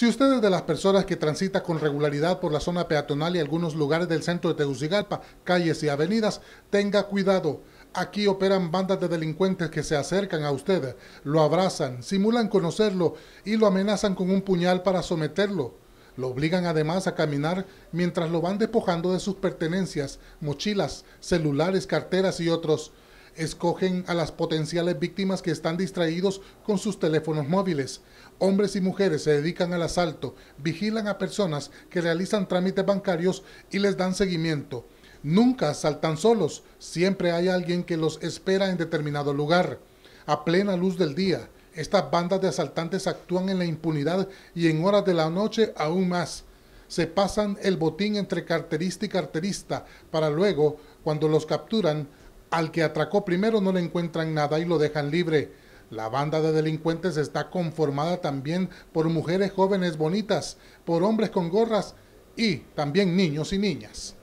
Si usted es de las personas que transita con regularidad por la zona peatonal y algunos lugares del centro de Tegucigalpa, calles y avenidas, tenga cuidado. Aquí operan bandas de delincuentes que se acercan a usted, lo abrazan, simulan conocerlo y lo amenazan con un puñal para someterlo. Lo obligan además a caminar mientras lo van despojando de sus pertenencias, mochilas, celulares, carteras y otros escogen a las potenciales víctimas que están distraídos con sus teléfonos móviles. Hombres y mujeres se dedican al asalto, vigilan a personas que realizan trámites bancarios y les dan seguimiento. Nunca saltan solos, siempre hay alguien que los espera en determinado lugar. A plena luz del día, estas bandas de asaltantes actúan en la impunidad y en horas de la noche aún más. Se pasan el botín entre carterista y carterista para luego, cuando los capturan, al que atracó primero no le encuentran nada y lo dejan libre. La banda de delincuentes está conformada también por mujeres jóvenes bonitas, por hombres con gorras y también niños y niñas.